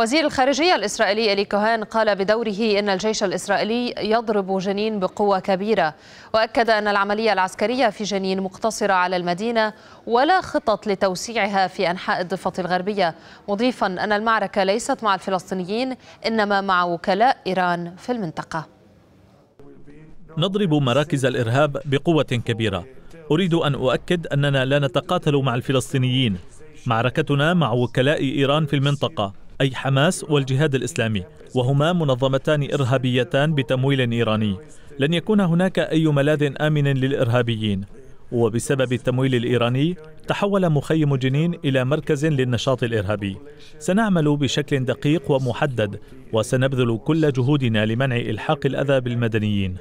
وزير الخارجية الإسرائيلي إلي كوهان قال بدوره أن الجيش الإسرائيلي يضرب جنين بقوة كبيرة وأكد أن العملية العسكرية في جنين مقتصرة على المدينة ولا خطط لتوسيعها في أنحاء الضفة الغربية مضيفا أن المعركة ليست مع الفلسطينيين إنما مع وكلاء إيران في المنطقة نضرب مراكز الإرهاب بقوة كبيرة أريد أن أؤكد أننا لا نتقاتل مع الفلسطينيين معركتنا مع وكلاء إيران في المنطقة أي حماس والجهاد الإسلامي وهما منظمتان إرهابيتان بتمويل إيراني لن يكون هناك أي ملاذ آمن للإرهابيين وبسبب التمويل الإيراني تحول مخيم جنين إلى مركز للنشاط الإرهابي سنعمل بشكل دقيق ومحدد وسنبذل كل جهودنا لمنع إلحاق الأذى بالمدنيين